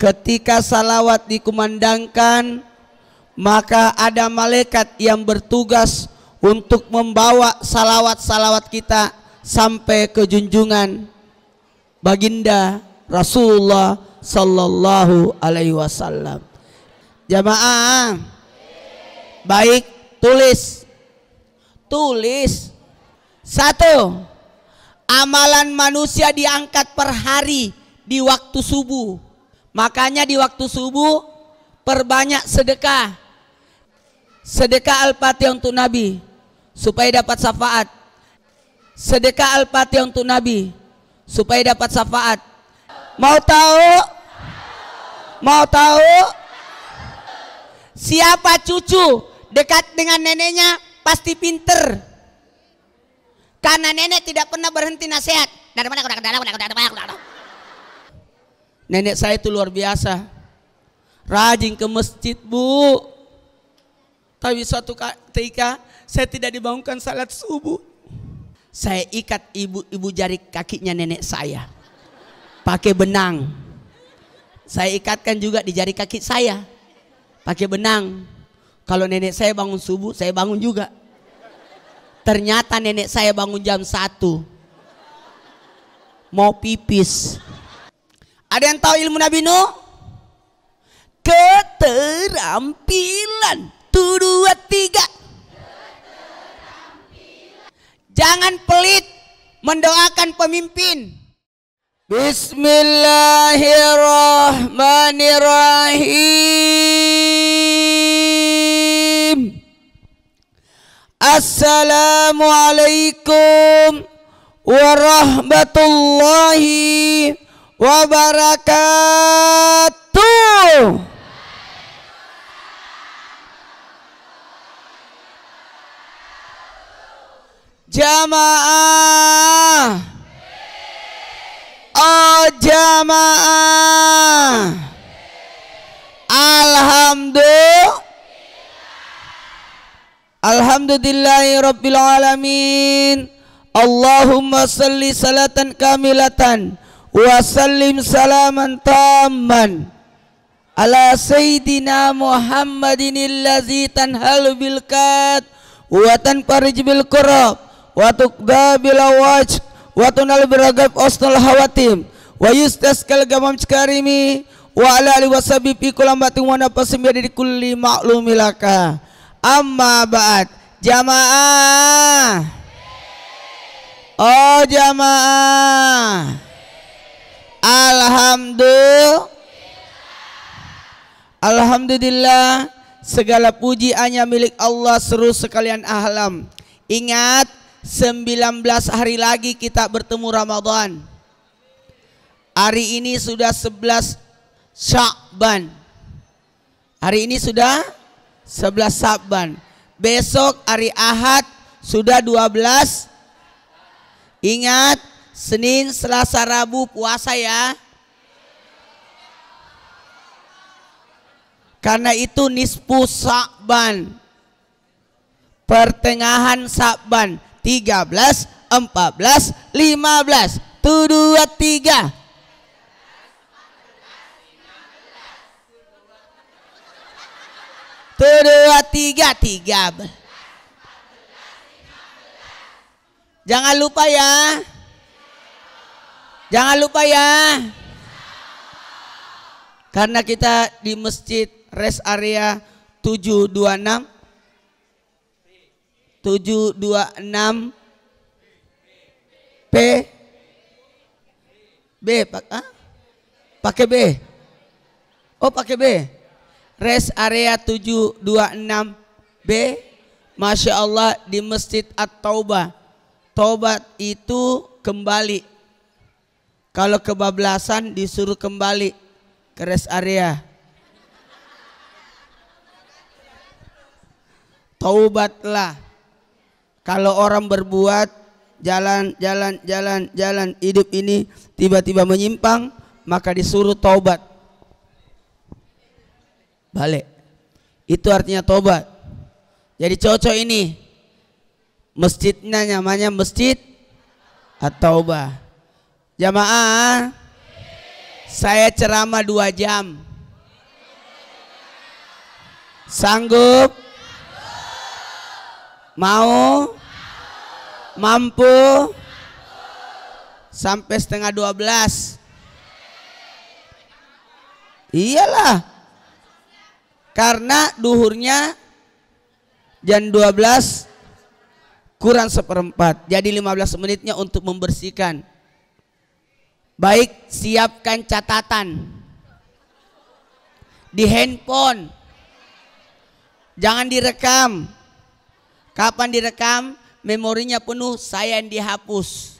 Ketika salawat dikumandangkan, maka ada malaikat yang bertugas untuk membawa salawat-salawat kita sampai ke junjungan baginda Rasulullah Sallallahu Alaihi Wasallam. Jamaah, baik tulis, tulis satu amalan manusia diangkat per hari di waktu subuh Makanya di waktu subuh perbanyak sedekah. Sedekah Al-Fatihah untuk Nabi supaya dapat syafaat. Sedekah Al-Fatihah untuk Nabi supaya dapat syafaat. Mau tahu? Mau tahu? Siapa cucu dekat dengan neneknya pasti pinter. Karena nenek tidak pernah berhenti nasihat. Dari mana Nenek saya itu luar biasa. Rajin ke masjid, Bu. Tapi suatu ketika saya tidak dibangunkan salat subuh. Saya ikat ibu-ibu jari kakinya nenek saya. Pakai benang. Saya ikatkan juga di jari kaki saya. Pakai benang. Kalau nenek saya bangun subuh, saya bangun juga. Ternyata nenek saya bangun jam 1. Mau pipis. Ada yang tahu ilmu Nabi Nuh? Keterampilan. Tuh dua tiga. Jangan pelit mendoakan pemimpin. Bismillahirrahmanirrahim. Assalamualaikum warahmatullahi wabarakatuh wabarakatuh. Jamaah. Oh jamaah. Alhamdulillah. Alhamdulillahi alamin. Allahumma salli salatan kamilatan wa sallim salaman tamman ala sayyidina muhammadin illazi bilkat wa tanparij wa bilawaj wa tunal biragab osnal hawatim wa yustaskal gamam cikarimi wa ala alihi wa sabi batin wa ya kulli amma ba'd jamaah oh jamaah Alhamdulillah. Alhamdulillah segala puji hanya milik Allah seru sekalian ahlam. Ingat 19 hari lagi kita bertemu Ramadan. Hari ini sudah 11 Syakban. Hari ini sudah 11 Syakban. Besok hari Ahad sudah 12. Ingat Senin, Selasa, Rabu puasa ya. Karena itu nisfu Sa'ban. Pertengahan Sa'ban 13, 14, 15. 1 2 tiga. dua tiga tiga. Jangan lupa ya. Jangan lupa ya. Karena kita di masjid res area 726 726 P B pak ah? pakai B oh pakai B res area 726 B Masya Allah di Masjid At-Taubah Taubat itu kembali kalau kebablasan disuruh kembali ke rest area. Taubatlah. Kalau orang berbuat jalan jalan jalan jalan hidup ini tiba-tiba menyimpang maka disuruh taubat. Balik. Itu artinya taubat. Jadi cocok ini. Masjidnya namanya Masjid At-Taubah. Jamaah, saya ceramah dua jam. Sanggup? Mau? Mampu? Sampai setengah dua belas. Iyalah. Karena duhurnya jam belas kurang seperempat. Jadi lima belas menitnya untuk membersihkan Baik, siapkan catatan di handphone. Jangan direkam. Kapan direkam, memorinya penuh, saya yang dihapus.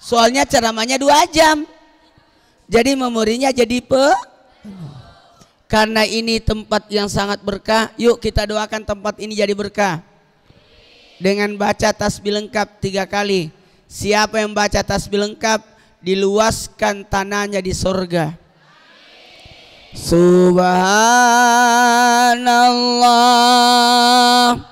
Soalnya ceramahnya dua jam. Jadi memorinya jadi pe. Karena ini tempat yang sangat berkah, yuk kita doakan tempat ini jadi berkah dengan baca tasbih lengkap tiga kali. Siapa yang baca tasbih lengkap diluaskan tanahnya di sorga. Subhanallah.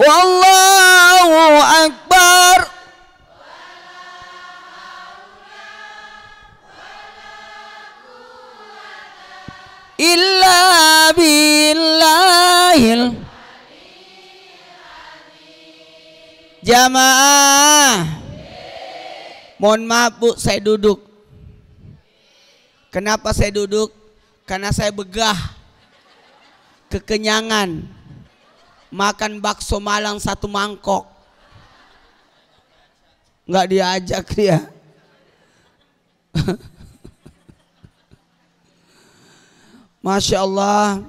Wallahu akbar. Illa billahil jamaah. Mohon maaf Bu, saya duduk. Kenapa saya duduk? Karena saya begah kekenyangan makan bakso malang satu mangkok. Nggak diajak dia. Masya Allah,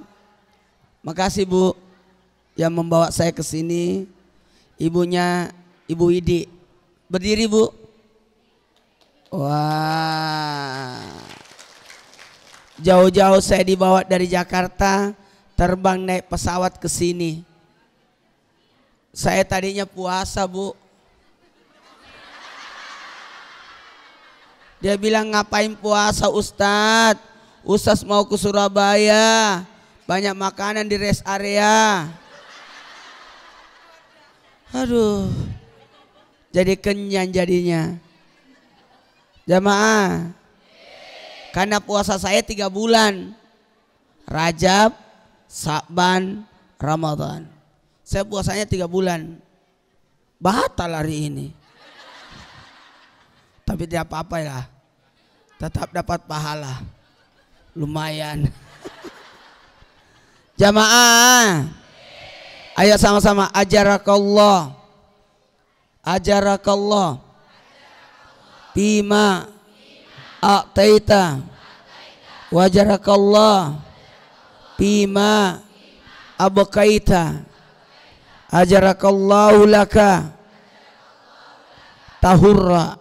makasih Bu yang membawa saya ke sini. Ibunya Ibu Idi. Berdiri Bu. Wah. Jauh-jauh saya dibawa dari Jakarta, terbang naik pesawat ke sini. Saya tadinya puasa bu. Dia bilang ngapain puasa Ustad, Ustaz mau ke Surabaya. Banyak makanan di rest area. Aduh. Jadi kenyang jadinya. Jamaah. Karena puasa saya tiga bulan. Rajab, Saban, Ramadan. Saya puasanya tiga bulan. Batal hari ini. Tapi tidak apa-apa ya. Tetap dapat pahala. Lumayan. Jamaah. Ayo sama-sama ajarakallah. Ajarakallah. Bima. A'taita. Wajarakallah. Bima. Abqaita ajarakallahu laka tahurra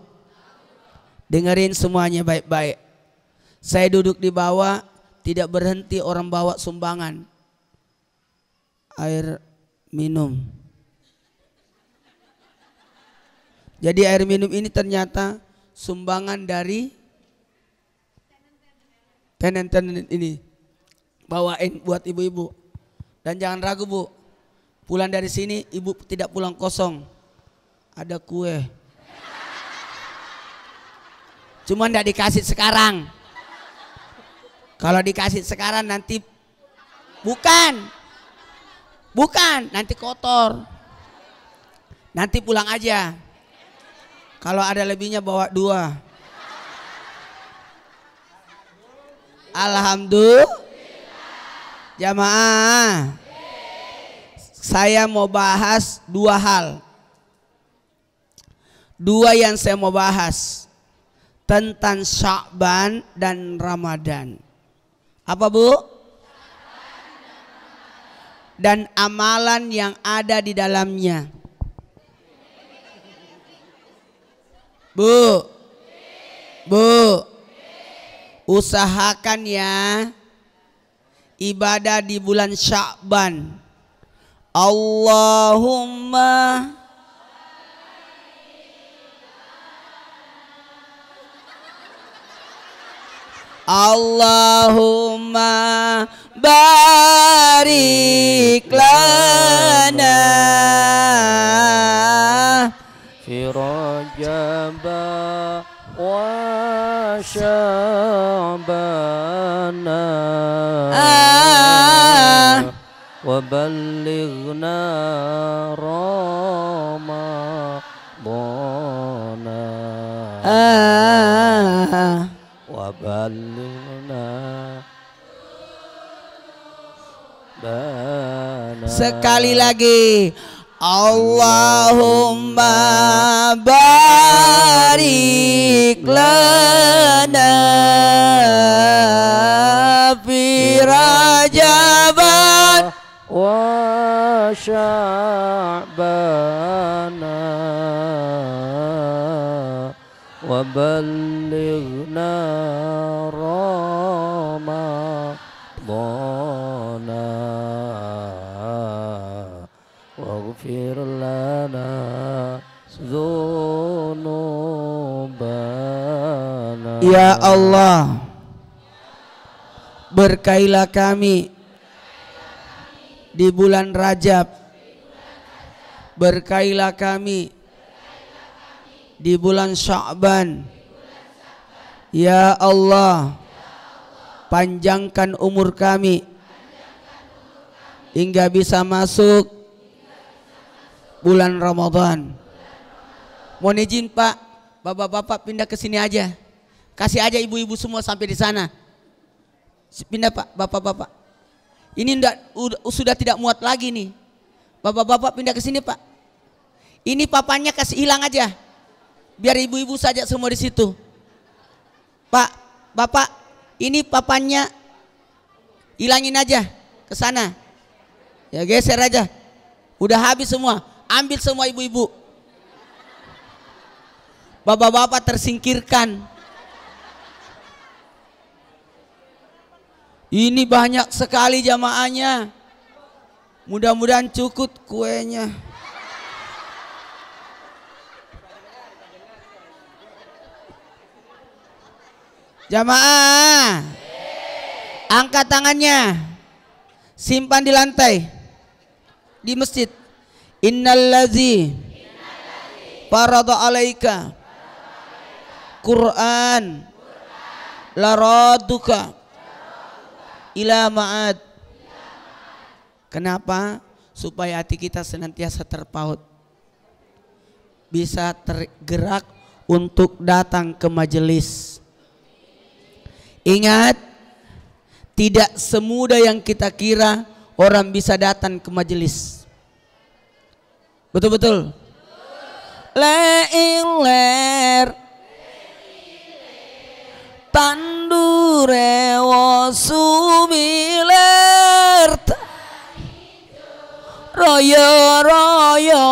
dengerin semuanya baik-baik saya duduk di bawah tidak berhenti orang bawa sumbangan air minum jadi air minum ini ternyata sumbangan dari tenen-tenen ini bawain buat ibu-ibu dan jangan ragu bu Pulang dari sini ibu tidak pulang kosong. Ada kue. Cuma tidak dikasih sekarang. Kalau dikasih sekarang nanti bukan. Bukan, nanti kotor. Nanti pulang aja. Kalau ada lebihnya bawa dua. Alhamdulillah. Jamaah saya mau bahas dua hal. Dua yang saya mau bahas tentang Syakban dan Ramadan. Apa Bu? Dan amalan yang ada di dalamnya. Bu. Bu. Usahakan ya ibadah di bulan Syakban. Allahumma Allahumma barik lana fi rajaba wa وبلغنا رمضانا آه وبلغنا sekali lagi Allahumma barik lana fi rajabah وشعبنا وبلغنا رمضانا واغفر لنا ذنوبنا يا الله berkailah kami di bulan Rajab berkailah kami di bulan Sya'ban ya Allah panjangkan umur kami hingga bisa masuk bulan Ramadan mohon izin Pak Bapak-bapak pindah ke sini aja kasih aja ibu-ibu semua sampai di sana pindah Pak Bapak-bapak ini ndak, sudah tidak muat lagi nih. Bapak-bapak pindah ke sini pak. Ini papannya kasih hilang aja. Biar ibu-ibu saja semua di situ. Pak, bapak, ini papannya hilangin aja ke sana. Ya geser aja. Udah habis semua. Ambil semua ibu-ibu. Bapak-bapak tersingkirkan. Ini banyak sekali jamaahnya. Mudah-mudahan cukup kuenya. Jamaah. Angkat tangannya. Simpan di lantai. Di masjid. Innalazi. farada alaika Qur'an laraduka ila ma'ad. Kenapa? Supaya hati kita senantiasa terpaut. Bisa tergerak untuk datang ke majelis. Ingat, tidak semudah yang kita kira orang bisa datang ke majelis. Betul-betul. Leiler tandure wosu milert royo royo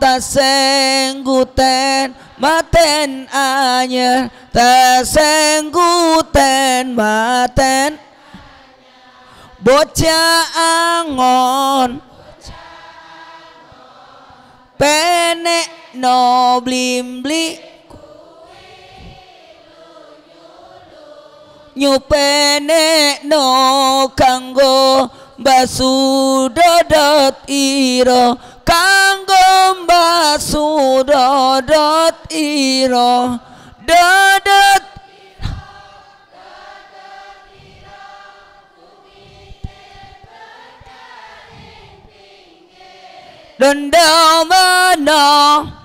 tasengguten maten anyer tasengguten maten bocah angon penek no nyupenek no kanggo basu dodot iro kanggo basu dodot iro dodot Dendam menang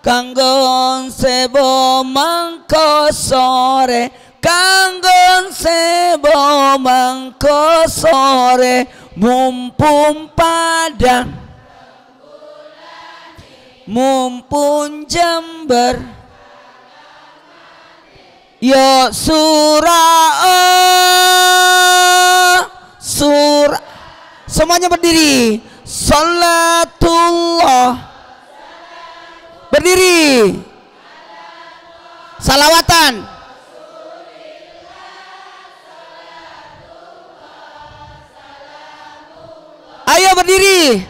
Kanggon sebo mangko sore kanggon sebo mangko sore mumpung padang mumpung jember yo sura sur semuanya berdiri salatullah Berdiri. Salawatan. Ayo berdiri.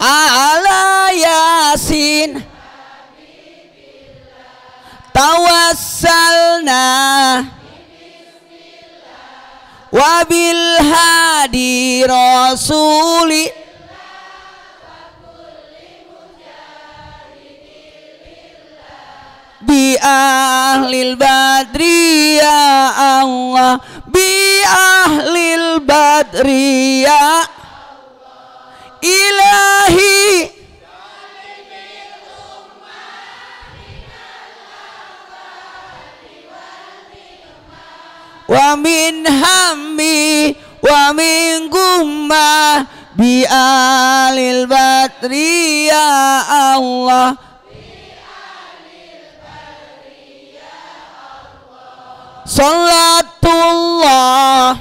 Ala Yasin Tawassalna Wabil hadi rasulillah bi ahlil badri ya Allah bi ahlil badri ya ilahi wa min hammi wa min gumma bi alil batri ya Allah Salatullah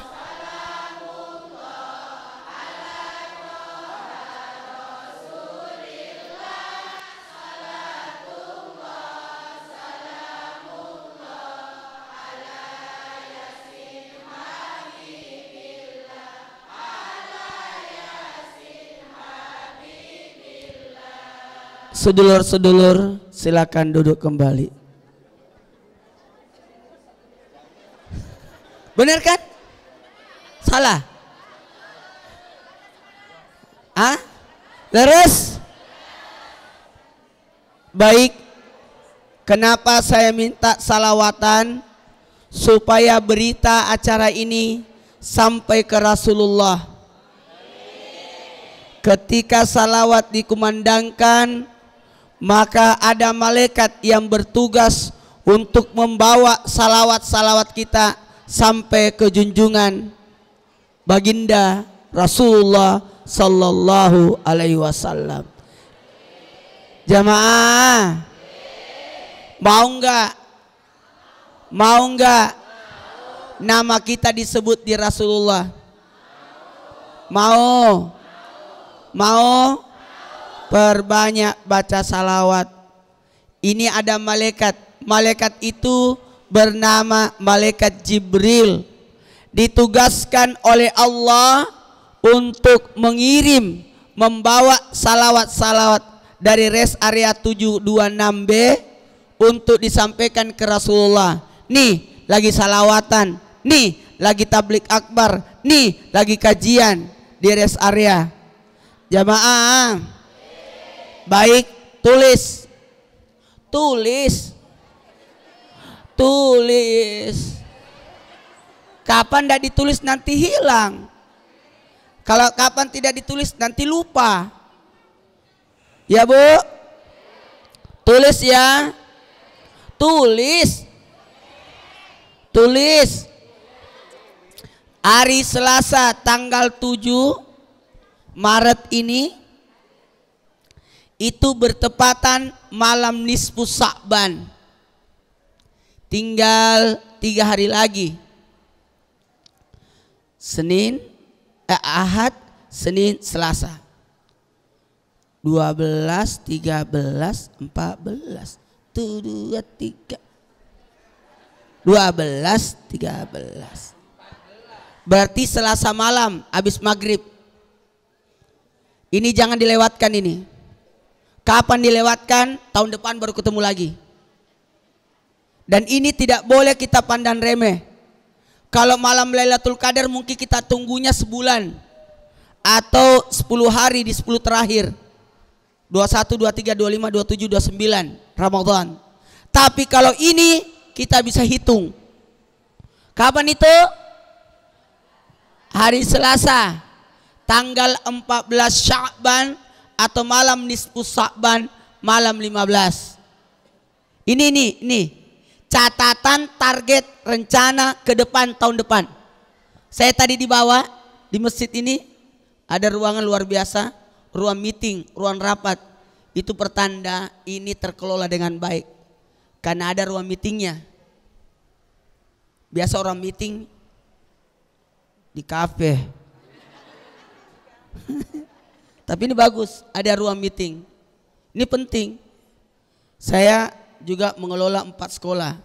Sedulur-sedulur silakan duduk kembali. Benar kan? Salah. Ah? Terus? Baik. Kenapa saya minta salawatan supaya berita acara ini sampai ke Rasulullah. Ketika salawat dikumandangkan, maka ada malaikat yang bertugas untuk membawa salawat-salawat kita sampai ke junjungan baginda Rasulullah sallallahu alaihi wasallam. Jamaah. Mau enggak? Mau enggak? Nama kita disebut di Rasulullah. Mau? Mau? Perbanyak baca salawat. Ini ada malaikat. Malaikat itu bernama malaikat Jibril ditugaskan oleh Allah untuk mengirim membawa salawat-salawat dari res area 726B untuk disampaikan ke Rasulullah. Nih, lagi salawatan. Nih, lagi tablik akbar. Nih, lagi kajian di res area. Jamaah. Baik, tulis. Tulis tulis. Kapan tidak ditulis nanti hilang. Kalau kapan tidak ditulis nanti lupa. Ya bu? Tulis ya. Tulis. Tulis. Hari Selasa tanggal 7 Maret ini itu bertepatan malam nisfu Sa'ban tinggal tiga hari lagi. Senin, eh, Ahad, Senin, Selasa. 12, 13, 14. Tuh, dua, tiga. 12, 13. Berarti Selasa malam habis maghrib. Ini jangan dilewatkan ini. Kapan dilewatkan? Tahun depan baru ketemu lagi. Dan ini tidak boleh kita pandang remeh. Kalau malam Lailatul Qadar mungkin kita tunggunya sebulan atau 10 hari di 10 terakhir. 21, 23, 25, 27, 29 Ramadan. Tapi kalau ini kita bisa hitung. Kapan itu? Hari Selasa tanggal 14 syakban atau malam nisfu syakban malam 15. Ini nih, nih catatan target rencana ke depan tahun depan. Saya tadi di bawah di masjid ini ada ruangan luar biasa, ruang meeting, ruang rapat. Itu pertanda ini terkelola dengan baik. Karena ada ruang meetingnya. Biasa orang meeting di kafe. Tapi ini bagus, ada ruang meeting. Ini penting. Saya juga mengelola empat sekolah,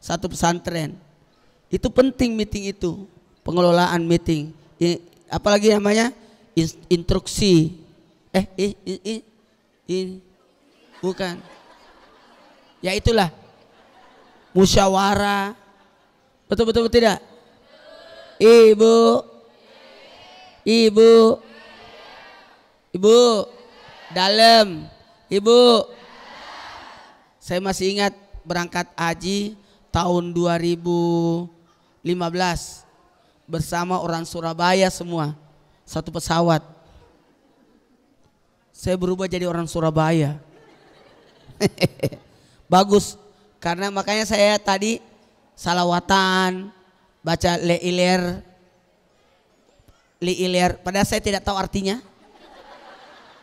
satu pesantren. Itu penting meeting itu, pengelolaan meeting. apalagi namanya instruksi. Eh, bukan. Ya itulah musyawarah. betul, betul tidak? Ibu. Ibu. Ibu. Dalam. Ibu. Saya masih ingat berangkat haji tahun 2015 bersama orang Surabaya semua. Satu pesawat. Saya berubah jadi orang Surabaya. Bagus. Karena makanya saya tadi salawatan, baca leiler, leiler. Padahal saya tidak tahu artinya.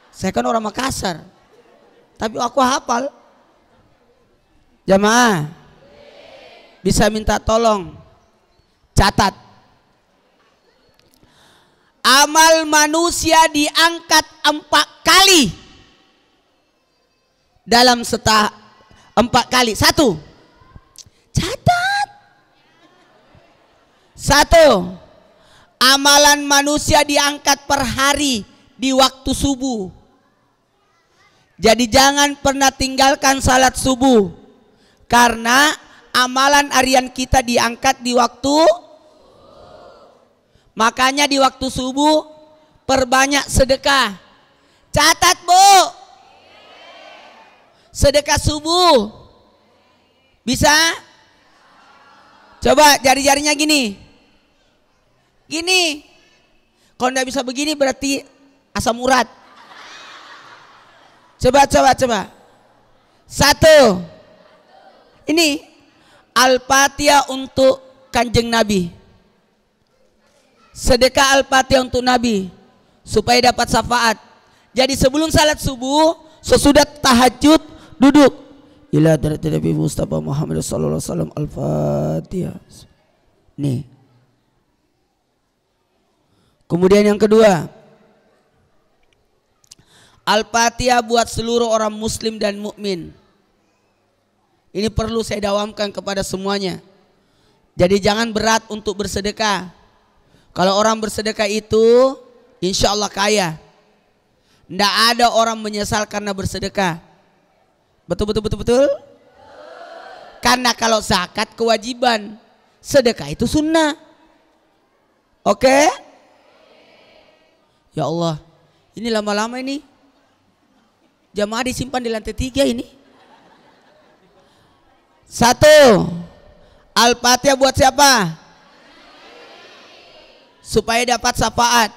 Saya kan orang Makassar. Tapi aku hafal. Jamaah bisa minta tolong. Catat. Amal manusia diangkat empat kali dalam setah empat kali. Satu. Catat. Satu. Amalan manusia diangkat per hari di waktu subuh. Jadi jangan pernah tinggalkan salat subuh. Karena amalan Arian kita diangkat di waktu Makanya di waktu subuh perbanyak sedekah. Catat, Bu. Sedekah subuh. Bisa? Coba jari-jarinya gini. Gini. Kalau tidak bisa begini berarti asam urat. Coba, coba, coba. Satu. Ini Al-Fatihah untuk kanjeng Nabi. Sedekah Al-Fatihah untuk Nabi. Supaya dapat syafaat. Jadi sebelum salat subuh, sesudah tahajud, duduk. Ila Nabi Mustafa Muhammad sallallahu alaihi wasallam Al-Fatihah. Nih. Kemudian yang kedua, Al-Fatihah buat seluruh orang muslim dan mukmin ini perlu saya dawamkan kepada semuanya. Jadi jangan berat untuk bersedekah. Kalau orang bersedekah itu insya Allah kaya. Tidak ada orang menyesal karena bersedekah. Betul, betul, betul, betul? Karena kalau zakat kewajiban, sedekah itu sunnah. Oke? Ya Allah, ini lama-lama ini. Jamaah disimpan di lantai tiga ini. Satu, Al-Fatihah buat siapa? Supaya dapat syafaat.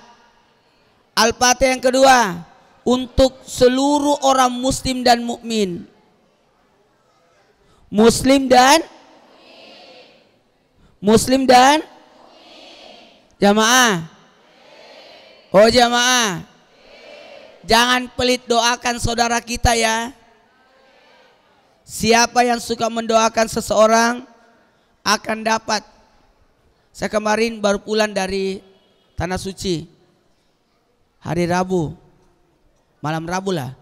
Al-Fatihah yang kedua, untuk seluruh orang muslim dan mukmin. Muslim dan Muslim dan jamaah. Oh jamaah. Jangan pelit doakan saudara kita ya. Siapa yang suka mendoakan seseorang akan dapat. Saya kemarin baru pulang dari Tanah Suci. Hari Rabu. Malam Rabu lah.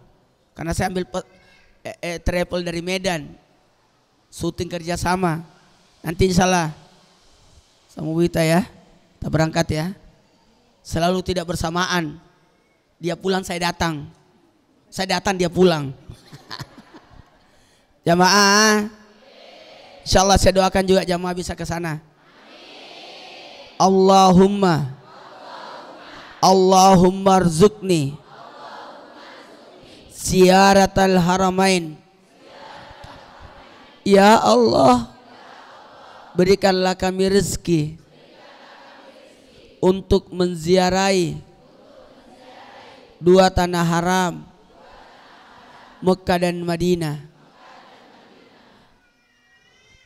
Karena saya ambil eh, eh, travel dari Medan. Syuting kerjasama. Nanti insya Allah. Sama Wita ya. Kita berangkat ya. Selalu tidak bersamaan. Dia pulang saya datang. Saya datang dia pulang. Jamaah. Insya Allah saya doakan juga jamaah bisa ke sana. Allahumma. Allahumma rzukni. Ziaratal haramain. Ya Allah. Berikanlah kami rezeki untuk menziarai dua tanah haram Mekah dan Madinah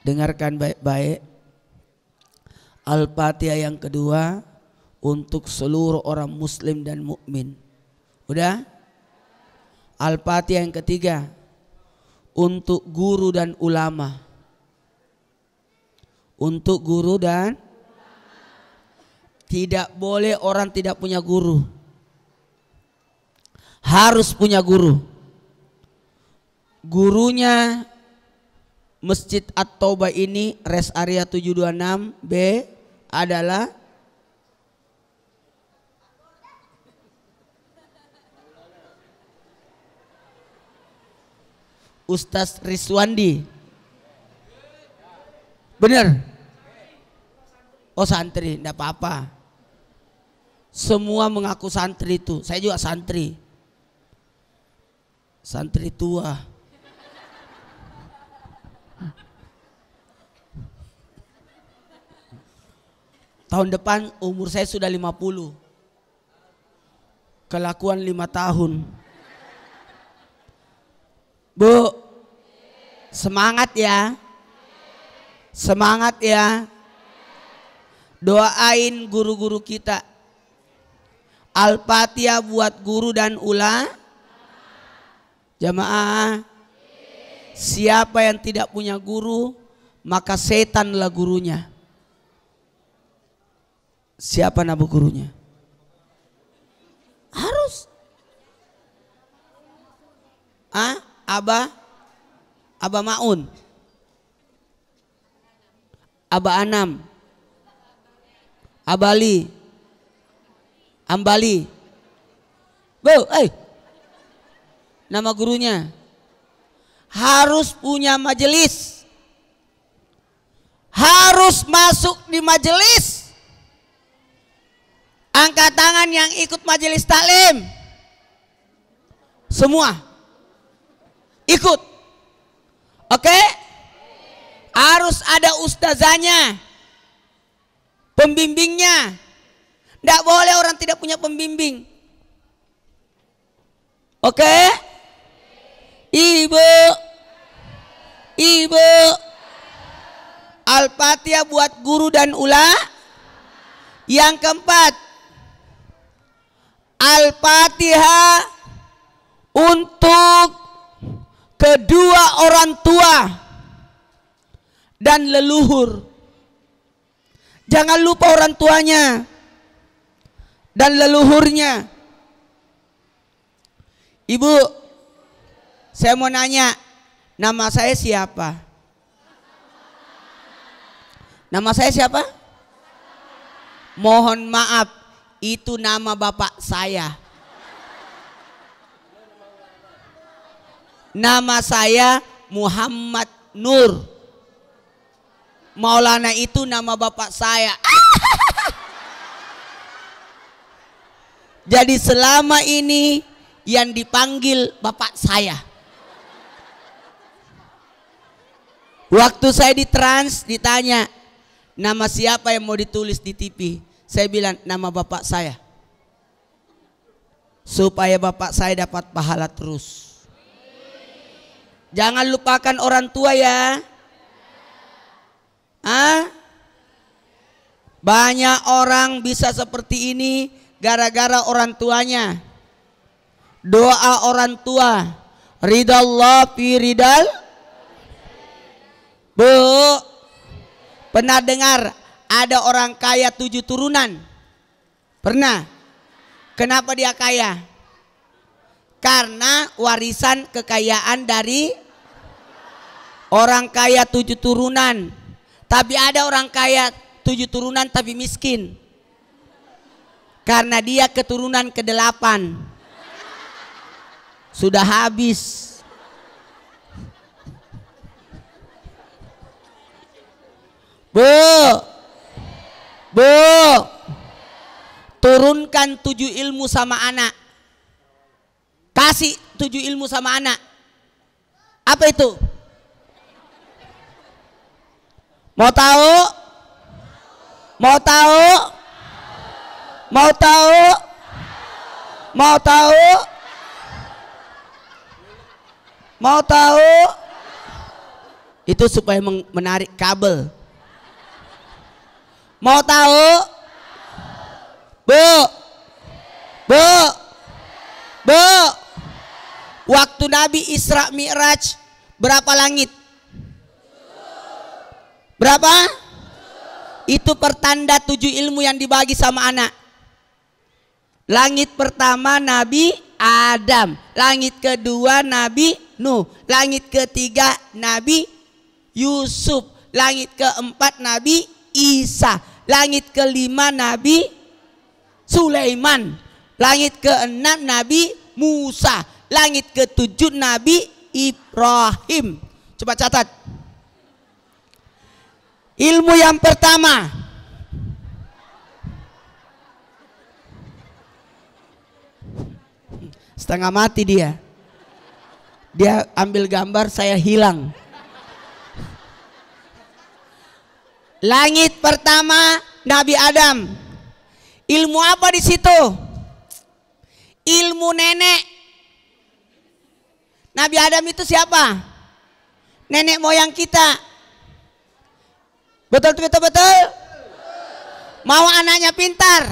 Dengarkan baik-baik. Al-Fatihah yang kedua untuk seluruh orang muslim dan mukmin. Udah? Al-Fatihah yang ketiga untuk guru dan ulama. Untuk guru dan tidak boleh orang tidak punya guru. Harus punya guru. Gurunya Masjid At-Toba ini res area 726 B adalah Ustaz Riswandi. Bener? Oh santri, tidak apa-apa. Semua mengaku santri itu. Saya juga santri. Santri tua. Tahun depan umur saya sudah 50. Kelakuan 5 tahun. Bu, semangat ya. Semangat ya. Doain guru-guru kita. Al-Fatihah buat guru dan ula. Jamaah. Siapa yang tidak punya guru, maka setanlah gurunya. Siapa nabu gurunya? Harus. Ah, Aba Aba Maun. Aba Anam. Abali. Ambali. Bo, eh. Nama gurunya. Harus punya majelis. Harus masuk di majelis Angkat tangan yang ikut majelis taklim. Semua. Ikut. Oke? Okay? Harus ada ustazanya. Pembimbingnya. Tidak boleh orang tidak punya pembimbing. Oke? Okay? Ibu. Ibu. Al-Fatihah buat guru dan ulah Yang keempat, Al-Fatihah untuk kedua orang tua dan leluhur. Jangan lupa orang tuanya dan leluhurnya. Ibu, saya mau nanya, nama saya siapa? Nama saya siapa? Mohon maaf, itu nama bapak saya. Nama saya Muhammad Nur. Maulana itu nama bapak saya. Jadi selama ini yang dipanggil bapak saya. Waktu saya di trans ditanya, nama siapa yang mau ditulis di TV? saya bilang nama bapak saya. Supaya bapak saya dapat pahala terus. Jangan lupakan orang tua ya. Hah? Banyak orang bisa seperti ini gara-gara orang tuanya. Doa orang tua. Ridallah fi ridal. Bu, pernah dengar ada orang kaya tujuh turunan. Pernah? Kenapa dia kaya? Karena warisan kekayaan dari orang kaya tujuh turunan. Tapi ada orang kaya tujuh turunan tapi miskin. Karena dia keturunan kedelapan. Sudah habis. Bu, Bu, turunkan tujuh ilmu sama anak. Kasih tujuh ilmu sama anak. Apa itu? Mau tahu? Mau tahu? Mau tahu? Mau tahu? Mau tahu? Itu supaya menarik kabel Mau tahu? Bu. Bu. Bu. Waktu Nabi Isra Mi'raj berapa langit? Berapa? Itu pertanda tujuh ilmu yang dibagi sama anak. Langit pertama Nabi Adam, langit kedua Nabi Nuh, langit ketiga Nabi Yusuf, langit keempat Nabi Isa, Langit kelima Nabi Sulaiman. Langit keenam Nabi Musa. Langit ketujuh Nabi Ibrahim. Coba catat. Ilmu yang pertama Setengah mati dia Dia ambil gambar saya hilang Langit pertama Nabi Adam. Ilmu apa di situ? Ilmu nenek. Nabi Adam itu siapa? Nenek moyang kita. Betul betul betul. betul. Mau anaknya pintar.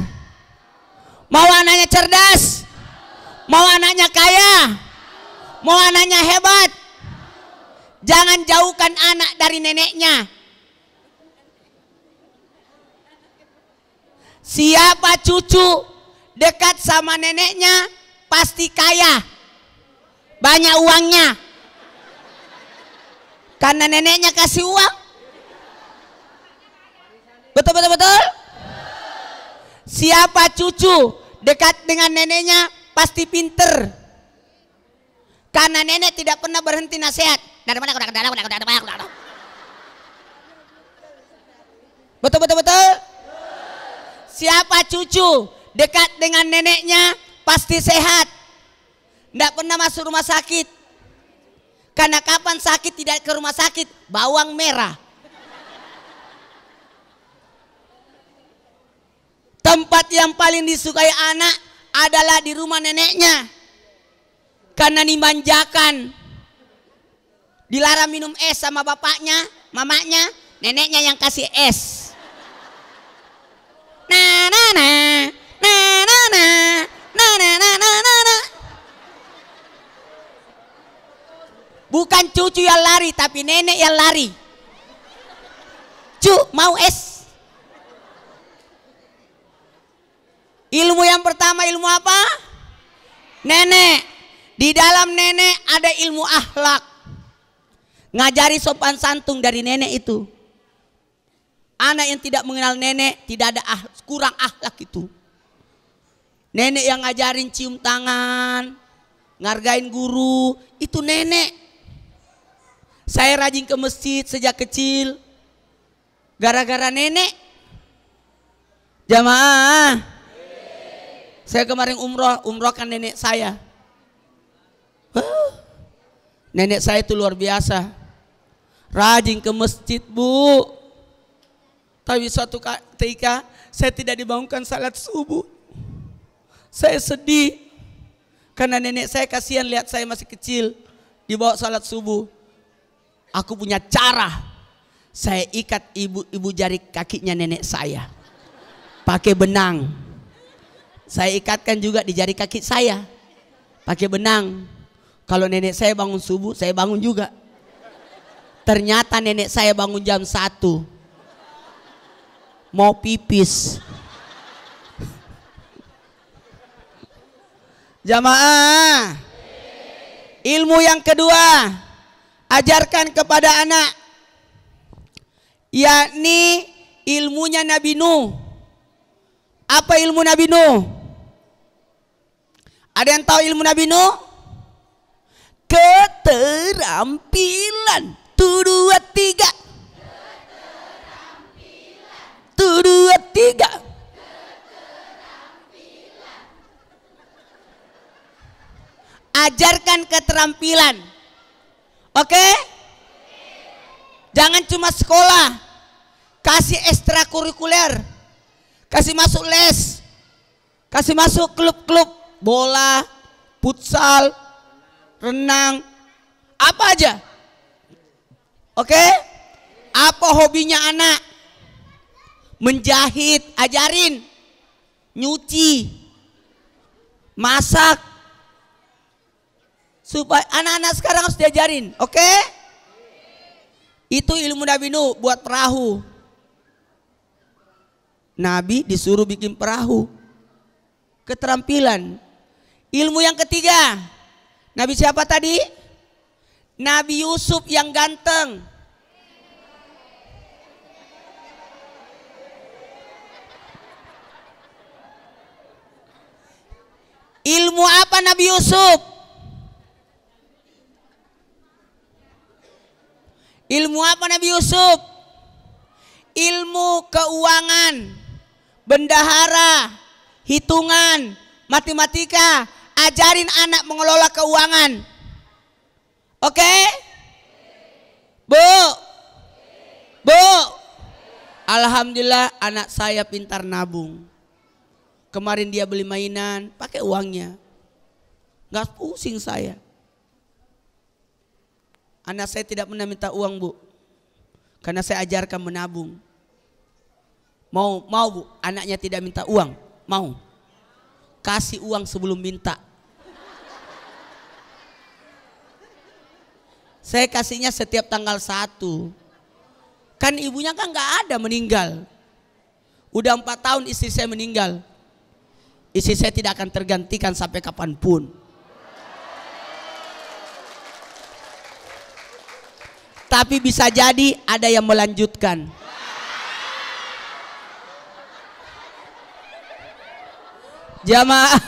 Mau anaknya cerdas. Mau anaknya kaya. Mau anaknya hebat. Jangan jauhkan anak dari neneknya. Siapa cucu dekat sama neneknya pasti kaya. Banyak uangnya. Karena neneknya kasih uang. Betul betul betul. Siapa cucu dekat dengan neneknya pasti pinter. Karena nenek tidak pernah berhenti nasihat. Betul betul betul. Siapa cucu dekat dengan neneknya pasti sehat. Tidak pernah masuk rumah sakit. Karena kapan sakit tidak ke rumah sakit, bawang merah. Tempat yang paling disukai anak adalah di rumah neneknya. Karena dimanjakan. Dilarang minum es sama bapaknya, mamanya, neneknya yang kasih es na na na na na na na na na na na bukan cucu yang lari tapi nenek yang lari cu mau es ilmu yang pertama ilmu apa nenek di dalam nenek ada ilmu akhlak ngajari sopan santun dari nenek itu Anak yang tidak mengenal nenek tidak ada ah, kurang akhlak itu. Nenek yang ngajarin cium tangan, ngargain guru, itu nenek. Saya rajin ke masjid sejak kecil. Gara-gara nenek. Jamaah. Saya kemarin umroh, umroh nenek saya. Nenek saya itu luar biasa. Rajin ke masjid, Bu. Tapi suatu ketika saya tidak dibangunkan salat subuh. Saya sedih. Karena nenek saya kasihan lihat saya masih kecil. Dibawa salat subuh. Aku punya cara. Saya ikat ibu-ibu jari kakinya nenek saya. Pakai benang. Saya ikatkan juga di jari kaki saya. Pakai benang. Kalau nenek saya bangun subuh, saya bangun juga. Ternyata nenek saya bangun jam 1 mau pipis. Jamaah. Ilmu yang kedua, ajarkan kepada anak yakni ilmunya Nabi Nuh. Apa ilmu Nabi Nuh? Ada yang tahu ilmu Nabi Nuh? Keterampilan. tuduh tiga satu dua tiga ajarkan keterampilan oke jangan cuma sekolah kasih ekstra kurikuler, kasih masuk les kasih masuk klub-klub bola futsal renang apa aja oke apa hobinya anak menjahit, ajarin, nyuci, masak. Supaya anak-anak sekarang harus diajarin, oke? Okay? Itu ilmu Nabi Nuh buat perahu. Nabi disuruh bikin perahu. Keterampilan. Ilmu yang ketiga. Nabi siapa tadi? Nabi Yusuf yang ganteng. Ilmu apa Nabi Yusuf? Ilmu apa Nabi Yusuf? Ilmu keuangan, bendahara, hitungan, matematika. Ajarin anak mengelola keuangan. Oke? Bu. Bu. Alhamdulillah anak saya pintar nabung. Kemarin dia beli mainan, pakai uangnya. nggak pusing saya. Anak saya tidak pernah minta uang bu. Karena saya ajarkan menabung. Mau, mau bu, anaknya tidak minta uang. Mau. Kasih uang sebelum minta. Saya kasihnya setiap tanggal satu, Kan ibunya kan nggak ada meninggal. Udah empat tahun istri saya meninggal. Isi saya tidak akan tergantikan sampai kapanpun. Tapi bisa jadi ada yang melanjutkan. Jamaah.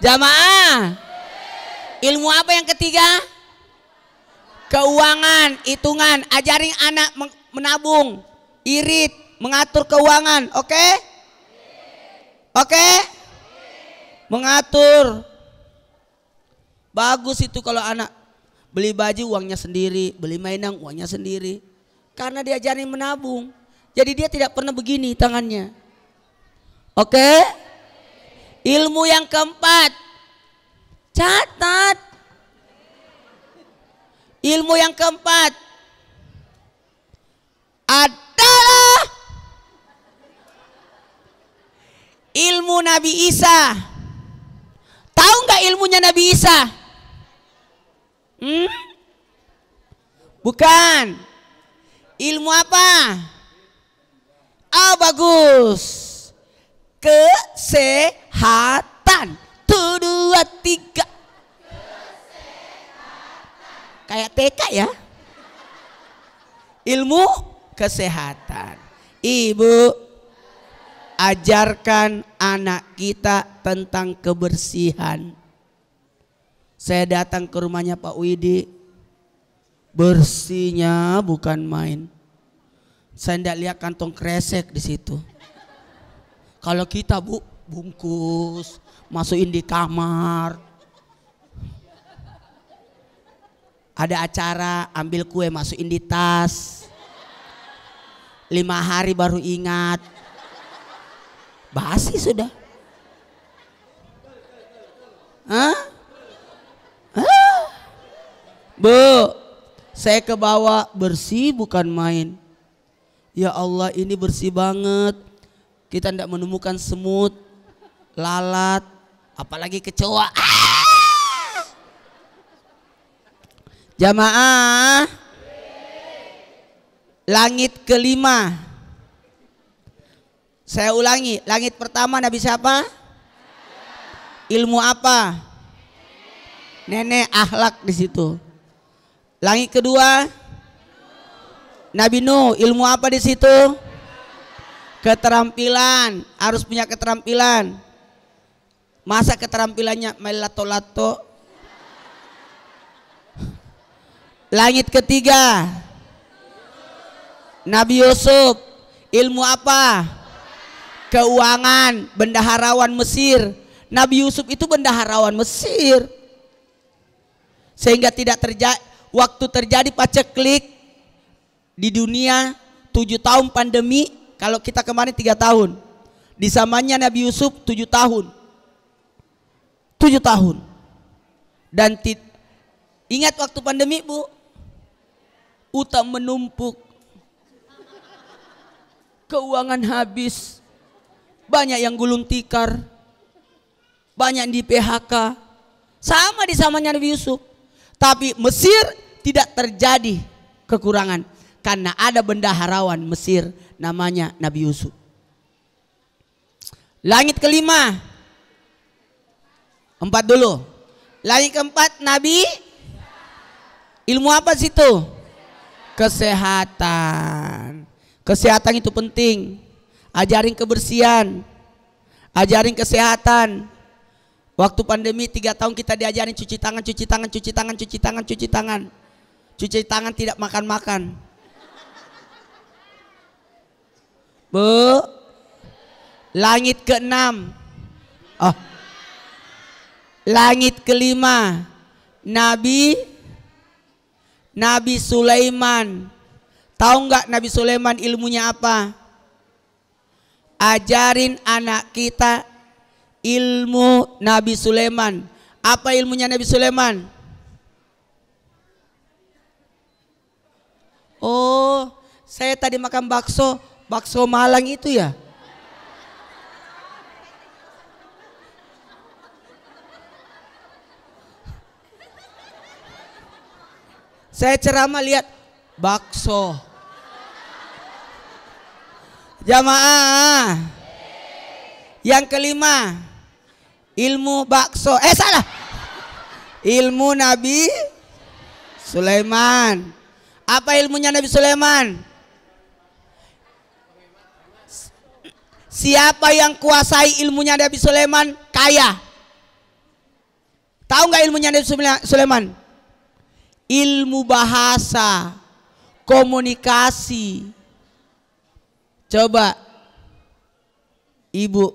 Jamaah. Ilmu apa yang ketiga? Keuangan, hitungan, ajarin anak menabung, irit, mengatur keuangan, oke? Okay? Oke? Mengatur. Bagus itu kalau anak beli baju uangnya sendiri, beli mainan uangnya sendiri. Karena diajari menabung. Jadi dia tidak pernah begini tangannya. Oke? Ilmu yang keempat. Catat. Ilmu yang keempat adalah ilmu Nabi Isa. Tahu nggak ilmunya Nabi Isa? Hmm? Bukan. Ilmu apa? oh, bagus. Kesehatan. Tuh dua tiga. Kayak TK ya. Ilmu kesehatan. Ibu ajarkan anak kita tentang kebersihan. Saya datang ke rumahnya Pak Widi. Bersihnya bukan main. Saya tidak lihat kantong kresek di situ. Kalau kita bu, bungkus, masukin di kamar. Ada acara, ambil kue masukin di tas. Lima hari baru ingat. Basi sudah. Hah? Hah? Bu, saya ke bawah bersih bukan main. Ya Allah ini bersih banget. Kita tidak menemukan semut, lalat, apalagi kecoa. Jamaah langit kelima saya ulangi, langit pertama Nabi siapa? Ilmu apa? Nenek ahlak di situ. Langit kedua Nabi Nuh, ilmu apa di situ? Keterampilan, harus punya keterampilan. Masa keterampilannya melato-lato? Langit ketiga Nabi Yusuf, ilmu apa? keuangan, bendaharawan Mesir. Nabi Yusuf itu bendaharawan Mesir. Sehingga tidak terjadi waktu terjadi paceklik di dunia tujuh tahun pandemi kalau kita kemarin tiga tahun di zamannya Nabi Yusuf tujuh tahun tujuh tahun dan ingat waktu pandemi bu utang menumpuk keuangan habis banyak yang gulung tikar, banyak di PHK, sama di zamannya Nabi Yusuf. Tapi Mesir tidak terjadi kekurangan karena ada benda harawan Mesir namanya Nabi Yusuf. Langit kelima, empat dulu. Langit keempat Nabi, ilmu apa situ? Kesehatan. Kesehatan itu penting ajarin kebersihan, ajarin kesehatan. Waktu pandemi tiga tahun kita diajarin cuci tangan, cuci tangan, cuci tangan, cuci tangan, cuci tangan. Cuci tangan tidak makan-makan. Bu, langit ke enam. Oh. Langit kelima, Nabi Nabi Sulaiman. Tahu nggak Nabi Sulaiman ilmunya apa? ajarin anak kita ilmu Nabi Sulaiman. Apa ilmunya Nabi Sulaiman? Oh, saya tadi makan bakso, bakso Malang itu ya. Saya ceramah lihat bakso. Jamaah. Yang kelima, ilmu bakso. Eh salah. Ilmu Nabi Sulaiman. Apa ilmunya Nabi Sulaiman? Siapa yang kuasai ilmunya Nabi Sulaiman kaya. Tahu nggak ilmunya Nabi Sulaiman? Ilmu bahasa, komunikasi, Coba Ibu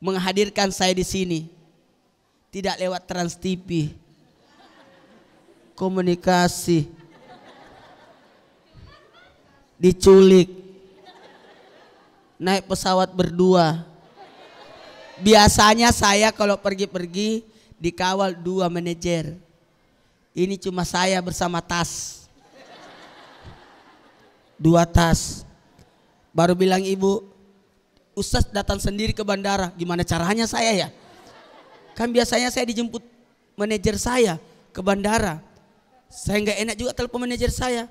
menghadirkan saya di sini. Tidak lewat Trans TV. Komunikasi. Diculik. Naik pesawat berdua. Biasanya saya kalau pergi-pergi dikawal dua manajer. Ini cuma saya bersama tas. Dua tas Baru bilang ibu, Ustaz datang sendiri ke bandara, gimana caranya saya ya? Kan biasanya saya dijemput manajer saya ke bandara. Saya nggak enak juga telepon manajer saya.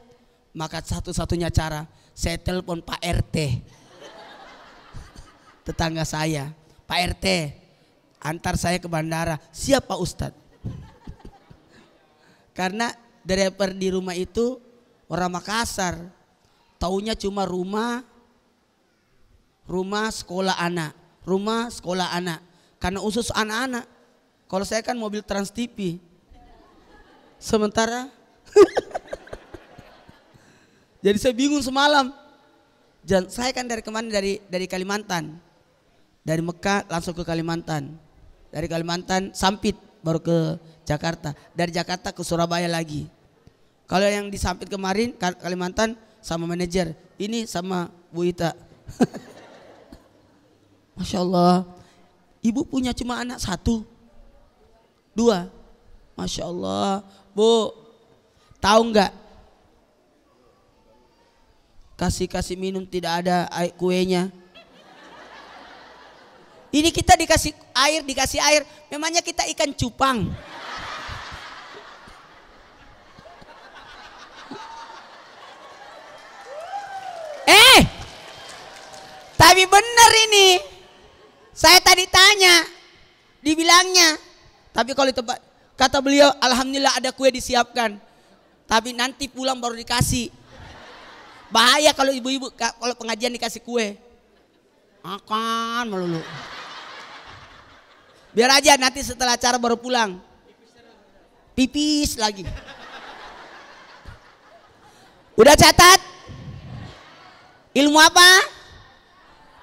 Maka satu-satunya cara, saya telepon Pak RT. Tetangga saya, Pak RT, antar saya ke bandara. Siapa Ustaz? Karena driver di rumah itu orang Makassar. Taunya cuma rumah, rumah sekolah anak, rumah sekolah anak. Karena usus anak-anak. Kalau saya kan mobil Trans TV. Sementara Jadi saya bingung semalam. Dan saya kan dari kemana? dari dari Kalimantan. Dari Mekah langsung ke Kalimantan. Dari Kalimantan Sampit baru ke Jakarta. Dari Jakarta ke Surabaya lagi. Kalau yang di Sampit kemarin Kalimantan sama manajer, ini sama Bu Ita. Masya Allah. Ibu punya cuma anak satu. Dua. Masya Allah. Bu, tahu nggak? Kasih-kasih minum tidak ada kuenya. Ini kita dikasih air, dikasih air. Memangnya kita ikan cupang. Eh, tapi benar ini. Saya tadi tanya, dibilangnya. Tapi kalau tempat kata beliau, alhamdulillah ada kue disiapkan. Tapi nanti pulang baru dikasih. Bahaya kalau ibu-ibu kalau pengajian dikasih kue. Makan melulu. Biar aja nanti setelah acara baru pulang. Pipis lagi. Udah catat? Ilmu apa?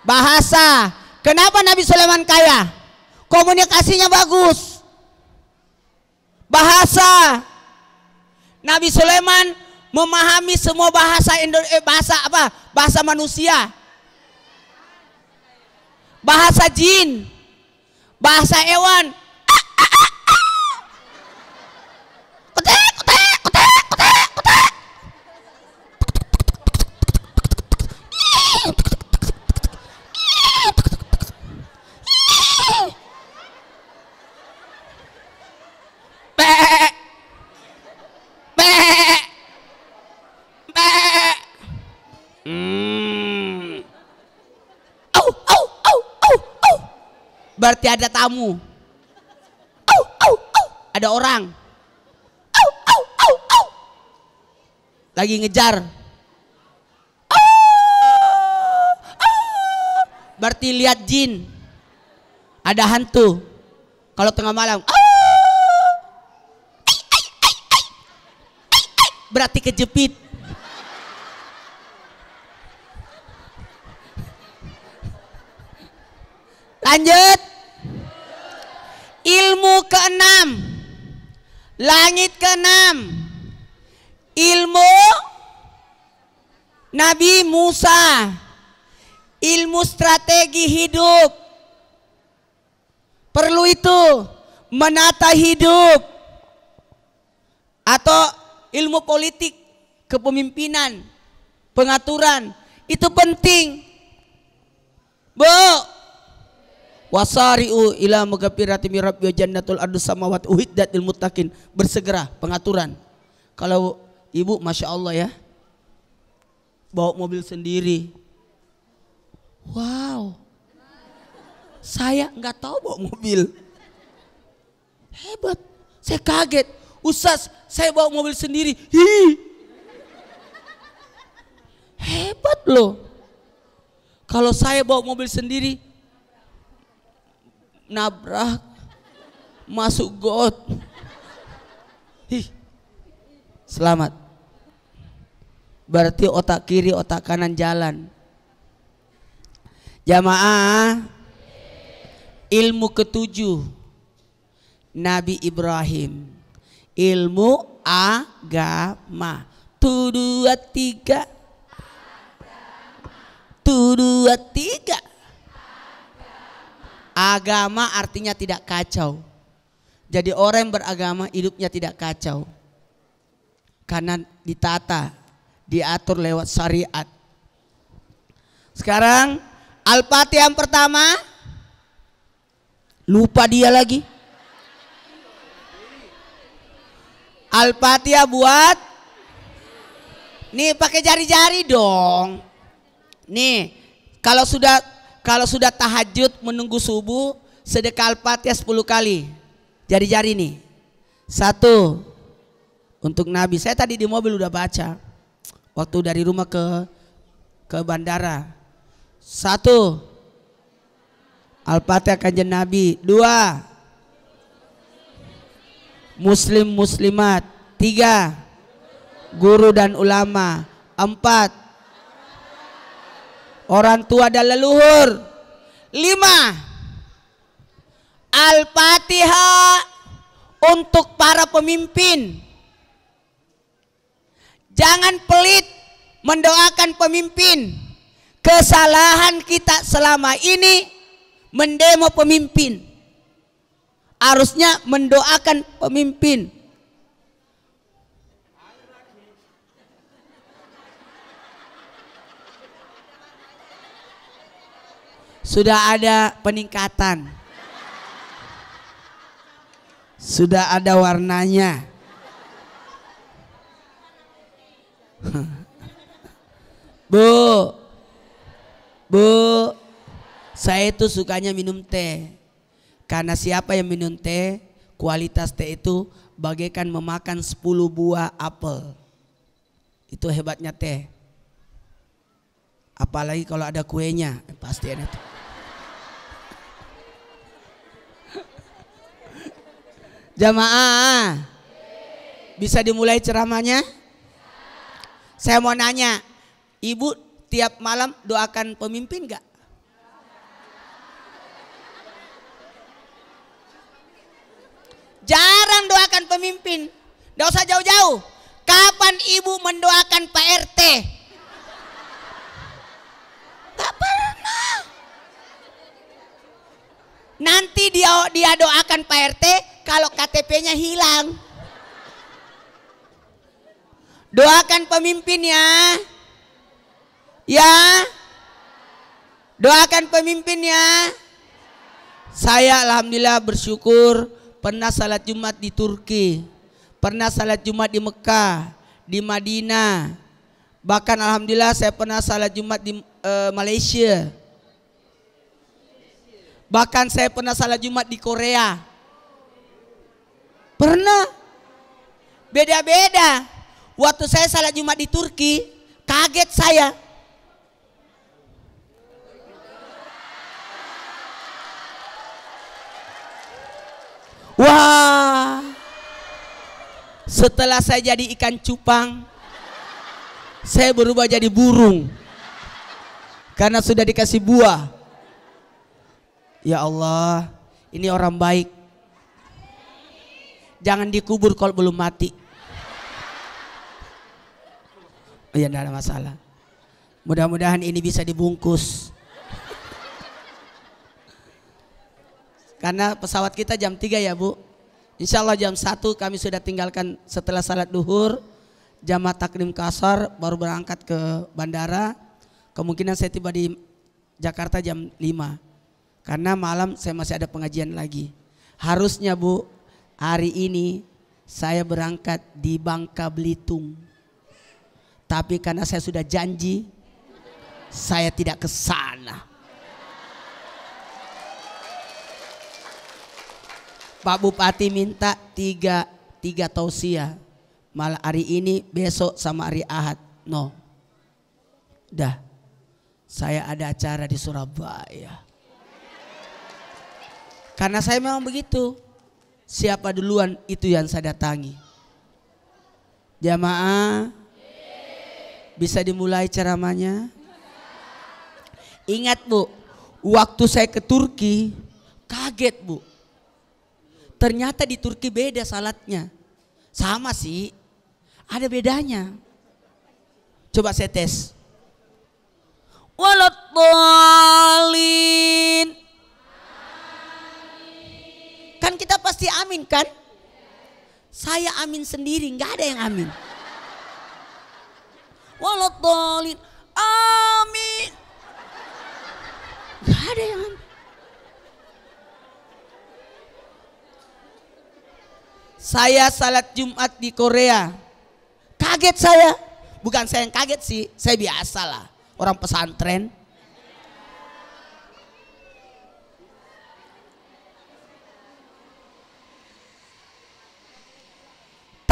Bahasa. Kenapa Nabi Sulaiman kaya? Komunikasinya bagus. Bahasa. Nabi Sulaiman memahami semua bahasa Indo eh, bahasa apa? Bahasa manusia. Bahasa jin. Bahasa hewan berarti ada tamu. Au, au, au. Ada orang. Au, au, au, au. Lagi ngejar. Berarti lihat jin. Ada hantu. Kalau tengah malam. Berarti kejepit. Lanjut. Langit keenam ilmu Nabi Musa, ilmu strategi hidup. Perlu itu menata hidup atau ilmu politik, kepemimpinan, pengaturan. Itu penting. Bu, wasari'u ila magfirati min rabbi jannatul ardu samawat uhiddat lil muttaqin bersegera pengaturan kalau ibu masya Allah ya bawa mobil sendiri wow saya nggak tahu bawa mobil hebat saya kaget usas saya bawa mobil sendiri Hi. hebat loh kalau saya bawa mobil sendiri nabrak, masuk got. Hih. Selamat. Berarti otak kiri, otak kanan jalan. Jamaah ilmu ketujuh Nabi Ibrahim. Ilmu agama. Tu dua tiga. Tu dua tiga. Agama artinya tidak kacau. Jadi orang yang beragama hidupnya tidak kacau. Karena ditata, diatur lewat syariat. Sekarang Al-Fatihah yang pertama lupa dia lagi. Al-Fatihah buat Nih pakai jari-jari dong. Nih, kalau sudah kalau sudah tahajud menunggu subuh, sedekah Al-Fatihah 10 kali. Jari-jari nih. Satu, untuk Nabi. Saya tadi di mobil udah baca. Waktu dari rumah ke ke bandara. Satu, Al-Fatihah kanjeng Nabi. Dua, Muslim Muslimat. Tiga, guru dan ulama. Empat, orang tua dan leluhur. Lima, Al-Fatihah untuk para pemimpin. Jangan pelit mendoakan pemimpin. Kesalahan kita selama ini mendemo pemimpin. Harusnya mendoakan pemimpin sudah ada peningkatan. Sudah ada warnanya. Bu, bu, saya itu sukanya minum teh. Karena siapa yang minum teh, kualitas teh itu bagaikan memakan 10 buah apel. Itu hebatnya teh. Apalagi kalau ada kuenya, eh, pasti enak. Jamaah. Bisa dimulai ceramahnya? Saya mau nanya, Ibu tiap malam doakan pemimpin enggak? Jarang doakan pemimpin. Enggak usah jauh-jauh. Kapan Ibu mendoakan Pak RT? Tak pernah. Nanti dia dia doakan Pak RT, kalau KTP-nya hilang. Doakan pemimpinnya. Ya. Doakan pemimpinnya. Saya alhamdulillah bersyukur pernah salat Jumat di Turki, pernah salat Jumat di Mekah, di Madinah. Bahkan alhamdulillah saya pernah salat Jumat di uh, Malaysia. Bahkan saya pernah salat Jumat di Korea. Pernah. Beda-beda. Waktu saya salat Jumat di Turki, kaget saya. Wah. Setelah saya jadi ikan cupang, saya berubah jadi burung. Karena sudah dikasih buah. Ya Allah, ini orang baik jangan dikubur kalau belum mati. Oh iya, tidak ada masalah. Mudah-mudahan ini bisa dibungkus. Karena pesawat kita jam 3 ya Bu. Insya Allah jam 1 kami sudah tinggalkan setelah salat duhur. Jamaah taklim kasar baru berangkat ke bandara. Kemungkinan saya tiba di Jakarta jam 5. Karena malam saya masih ada pengajian lagi. Harusnya Bu hari ini saya berangkat di Bangka Belitung. Tapi karena saya sudah janji, saya tidak ke sana. Pak Bupati minta tiga, tiga tausiah. Malah hari ini, besok sama hari Ahad. No. Dah. Saya ada acara di Surabaya. Karena saya memang begitu siapa duluan itu yang saya datangi. Jamaah bisa dimulai ceramahnya. Ingat bu, waktu saya ke Turki kaget bu. Ternyata di Turki beda salatnya. Sama sih, ada bedanya. Coba saya tes. Walat Kan kita pasti amin kan? Saya amin sendiri, nggak ada yang amin. tolit, amin. Gak ada yang amin. Saya salat Jumat di Korea. Kaget saya. Bukan saya yang kaget sih, saya biasa lah. Orang pesantren.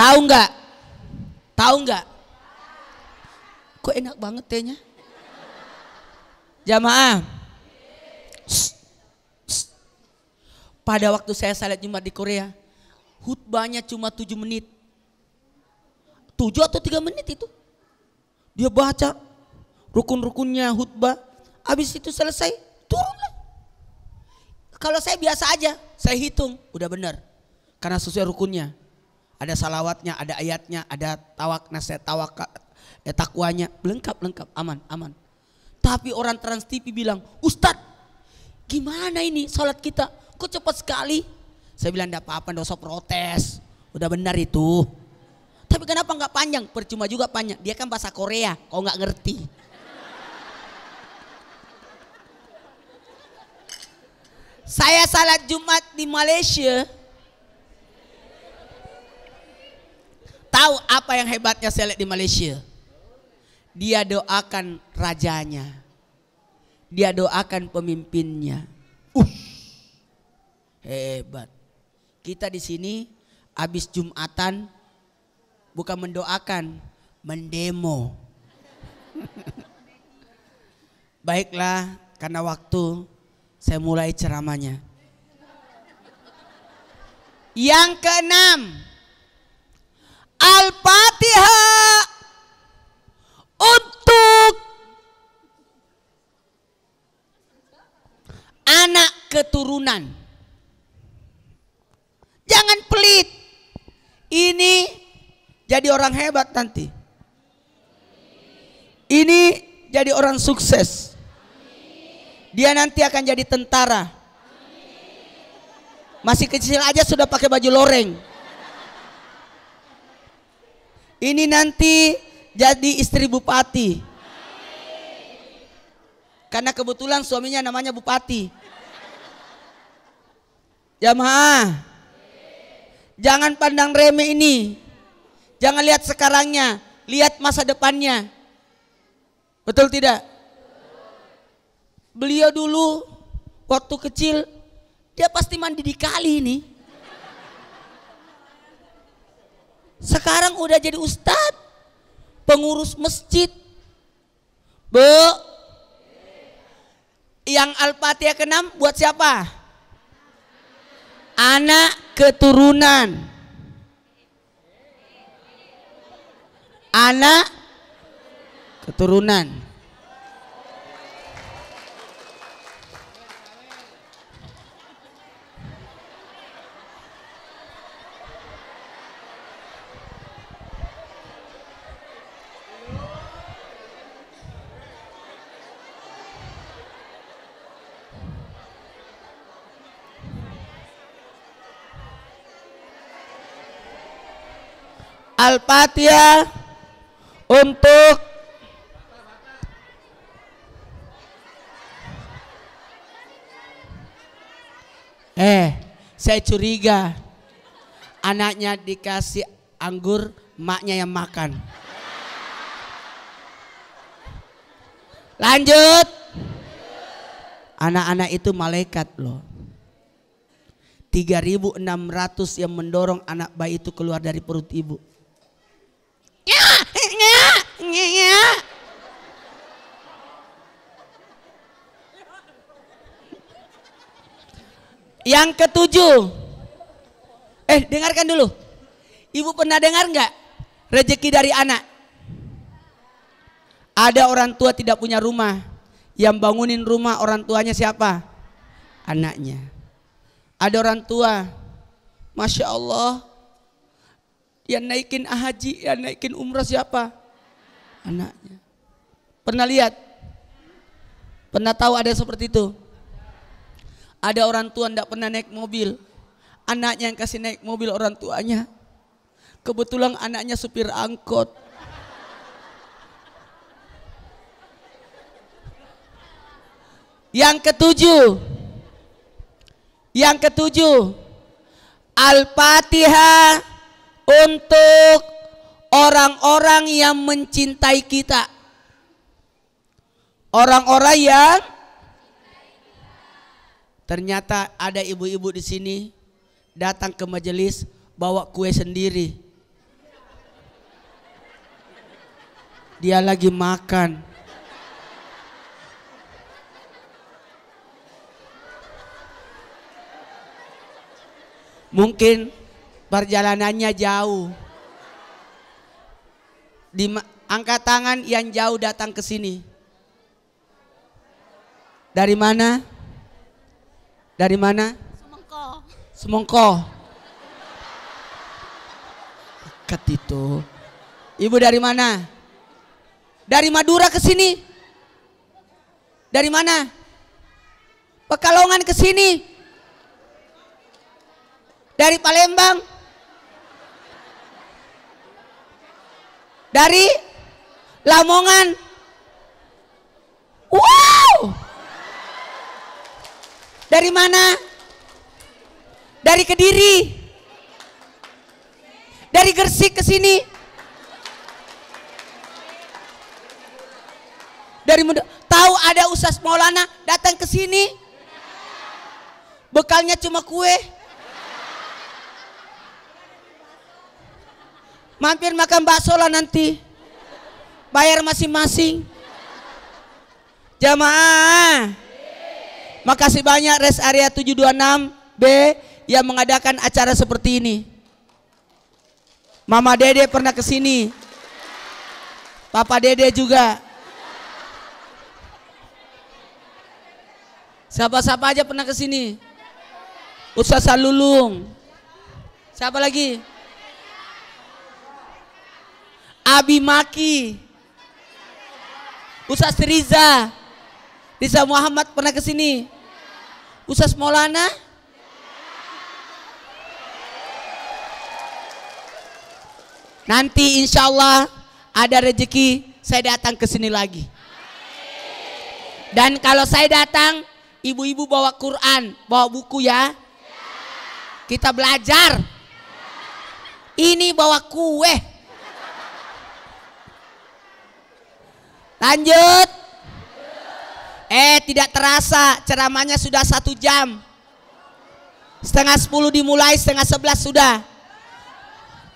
Tahu nggak? Tahu nggak? Kok enak banget tehnya? Jamaah. Pada waktu saya salat Jumat di Korea, khutbahnya cuma 7 menit. 7 atau 3 menit itu. Dia baca rukun-rukunnya khutbah. Habis itu selesai, turunlah. Kalau saya biasa aja, saya hitung, udah benar. Karena sesuai rukunnya. Ada salawatnya, ada ayatnya, ada tawak nasihat tawak ya, takwanya, lengkap lengkap, aman aman. Tapi orang Trans TV bilang, Ustad, gimana ini salat kita? Kok cepat sekali? Saya bilang tidak apa-apa, dosa protes. Udah benar itu. Tapi kenapa nggak panjang? Percuma juga panjang. Dia kan bahasa Korea, kau nggak ngerti. Saya salat Jumat di Malaysia, Tahu apa yang hebatnya Selek di Malaysia? Dia doakan rajanya. Dia doakan pemimpinnya. Uh, hebat. Kita di sini habis Jumatan bukan mendoakan, mendemo. Baiklah, karena waktu saya mulai ceramahnya. Yang keenam, Al-Fatihah untuk anak keturunan. Jangan pelit. Ini jadi orang hebat nanti. Ini jadi orang sukses. Dia nanti akan jadi tentara. Masih kecil aja sudah pakai baju loreng. Ini nanti jadi istri bupati. Karena kebetulan suaminya namanya bupati. Jamaah. Jangan pandang remeh ini. Jangan lihat sekarangnya, lihat masa depannya. Betul tidak? Beliau dulu waktu kecil dia pasti mandi di kali ini. Sekarang udah jadi Ustad, pengurus masjid. Bu, yang Al-Fatihah ke-6 buat siapa? Anak keturunan. Anak keturunan. Alpatia untuk Eh, saya curiga anaknya dikasih anggur, maknya yang makan. Lanjut. Anak-anak itu malaikat loh. 3600 yang mendorong anak bayi itu keluar dari perut ibu. Yang ketujuh. Eh, dengarkan dulu. Ibu pernah dengar nggak rezeki dari anak? Ada orang tua tidak punya rumah. Yang bangunin rumah orang tuanya siapa? Anaknya. Ada orang tua. Masya Allah, yang naikin ah haji, yang naikin umrah siapa? Anaknya. Pernah lihat? Pernah tahu ada seperti itu? Ada orang tua tidak pernah naik mobil. Anaknya yang kasih naik mobil orang tuanya. Kebetulan anaknya supir angkot. Yang ketujuh. Yang ketujuh. Al-Fatihah untuk orang-orang yang mencintai kita. Orang-orang yang ternyata ada ibu-ibu di sini datang ke majelis bawa kue sendiri. Dia lagi makan. Mungkin Perjalanannya jauh. Di, angkat tangan yang jauh datang ke sini. Dari mana? Dari mana? Semongko. Semongko. Dekat itu. Ibu dari mana? Dari Madura ke sini. Dari mana? Pekalongan ke sini. Dari Palembang Dari Lamongan. Wow. Dari mana? Dari Kediri. Dari Gersik ke sini. Dari tahu ada Ustaz Maulana datang ke sini. Bekalnya cuma kue. Mampir makan bakso lah nanti. Bayar masing-masing. Jamaah. Makasih banyak Res Area 726B yang mengadakan acara seperti ini. Mama Dede pernah kesini. Papa Dede juga. Siapa-siapa aja pernah kesini. sini? Ustaz Salulung. Siapa lagi? Abi Maki, Ustaz Riza, Riza Muhammad pernah ke sini, Ustaz Maulana, Nanti insya Allah ada rezeki saya datang ke sini lagi. Dan kalau saya datang, ibu-ibu bawa Quran, bawa buku ya. Kita belajar. Ini bawa kue. Lanjut. Eh, tidak terasa ceramahnya sudah satu jam. Setengah sepuluh dimulai, setengah sebelas sudah.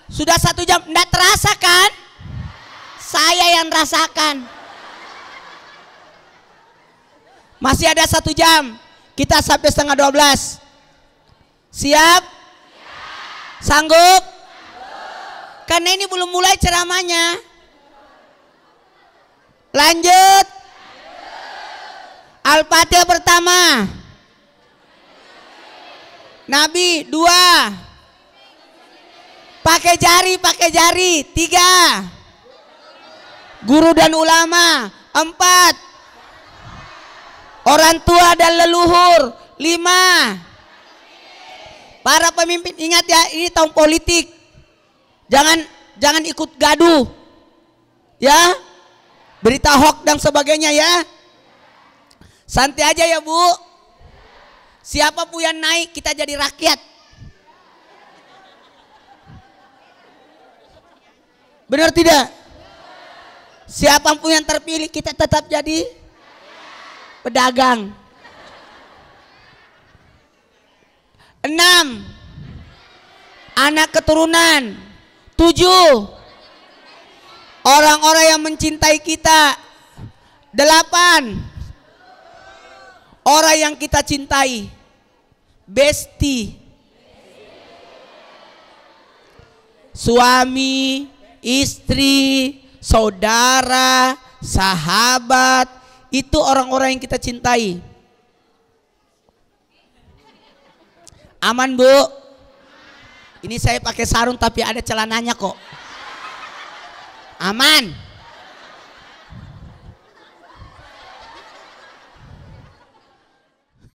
Sudah satu jam, tidak terasa kan? Saya yang rasakan. Masih ada satu jam. Kita sampai setengah dua belas. Siap? Sanggup? Karena ini belum mulai ceramahnya. Lanjut. al pertama. Nabi dua. Pakai jari, pakai jari. Tiga. Guru dan ulama. Empat. Orang tua dan leluhur. Lima. Para pemimpin ingat ya ini tahun politik. Jangan jangan ikut gaduh. Ya, berita hoax dan sebagainya ya. Santai aja ya bu. Siapa bu yang naik kita jadi rakyat. Benar tidak? Siapa pun yang terpilih kita tetap jadi pedagang. Enam, anak keturunan. Tujuh, Orang-orang yang mencintai kita. Delapan. Orang yang kita cintai. Besti. Suami, istri, saudara, sahabat. Itu orang-orang yang kita cintai. Aman bu? Ini saya pakai sarung tapi ada celananya kok. Aman.